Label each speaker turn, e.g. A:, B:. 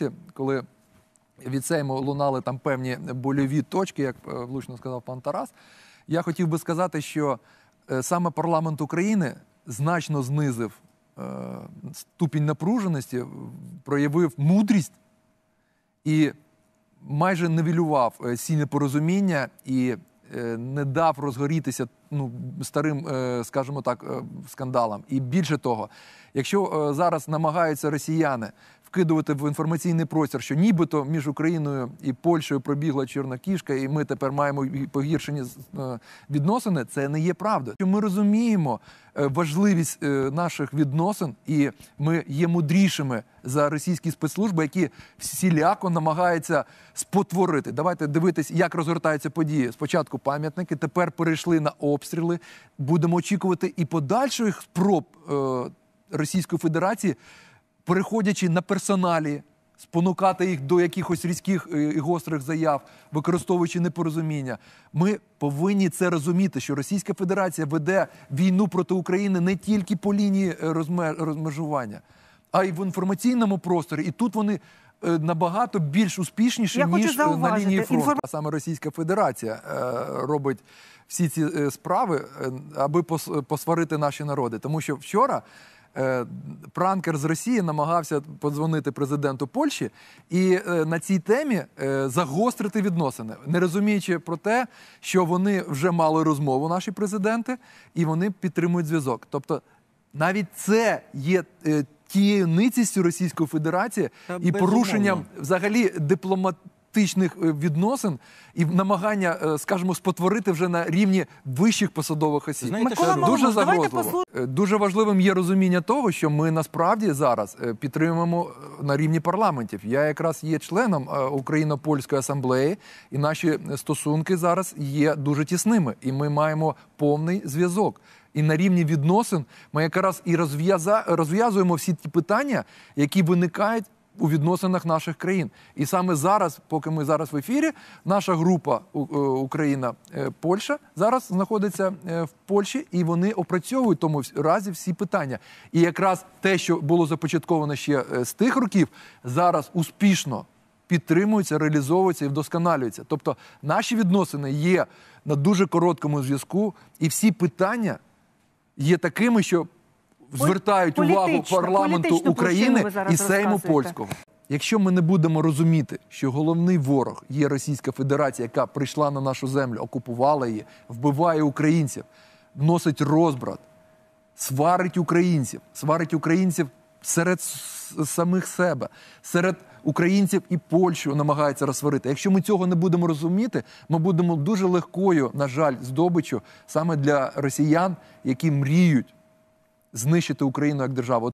A: році, коли від Сейму лунали там певні больові точки, як е, влучно сказав пан Тарас. Я хотів би сказати, що е, саме парламент України значно знизив е, ступінь напруженості, проявив мудрість і майже невілював сі непорозуміння і не дав розгорітися ну, старим, скажімо так, скандалам. І більше того, якщо зараз намагаються росіяни вкидувати в інформаційний простір, що нібито між Україною і Польщею пробігла чорна кішка, і ми тепер маємо погіршені е, відносини. Це не є правда. Ми розуміємо е, важливість е, наших відносин, і ми є мудрішими за російські спецслужби, які всіляко намагаються спотворити. Давайте дивитись, як розгортаються події. Спочатку пам'ятники, тепер перейшли на обстріли. Будемо очікувати і подальших спроб Російської Федерації переходячи на персоналі, спонукати їх до якихось різких е, і гострих заяв, використовуючи непорозуміння. Ми повинні це розуміти, що Російська Федерація веде війну проти України не тільки по лінії е, розмежування, а й в інформаційному просторі. І тут вони. Е, набагато більш успішніші Я ніж на лінії фронту. Інформ... саме Російська Федерація робить всі ці справи, аби посварити наші народи, тому що вчора Е, пранкер з Росії намагався подзвонити президенту Польщі і е, на цій темі е, загострити відносини, не розуміючи про те, що вони вже мали розмову, наші президенти, і вони підтримують зв'язок. Тобто, навіть це є тією ницістю Російської Федерації Та і безумовно. порушенням взагалі дипломатичної етичних е, відносин і намагання, е, скажімо, спотворити вже на рівні вищих посадових осіб. Знаєте, що дуже загрозливо. Е, дуже важливим є розуміння того, що ми насправді зараз підтримуємо на рівні парламентів. Я якраз є членом Україно-Польської асамблеї, і наші стосунки зараз є дуже тісними, і ми маємо повний зв'язок. І на рівні відносин ми якраз і розв'язуємо всі ті питання, які виникають у відносинах наших країн. І саме зараз, поки ми зараз в ефірі, наша група е, Україна е, Польща зараз знаходиться е, в Польщі, і вони опрацьовують в тому разі всі питання. І якраз те, що було започатковано ще з тих років, зараз успішно. Підтримуються, реалізовуються і вдосконалюються. Тобто наші відносини є на дуже короткому зв'язку, і всі питання є такими, що звертають увагу парламенту України і Сейму Польського. Якщо ми не будемо розуміти, що головний ворог є Російська Федерація, яка прийшла на нашу землю, окупувала її, вбиває українців, носить розбрат, сварить українців, сварить українців серед самих себе, серед українців і Польщу намагається розсварити. Якщо ми цього не будемо розуміти, ми будемо дуже легкою, на жаль, здобичю саме для росіян, які мріють знищити Україну як державу.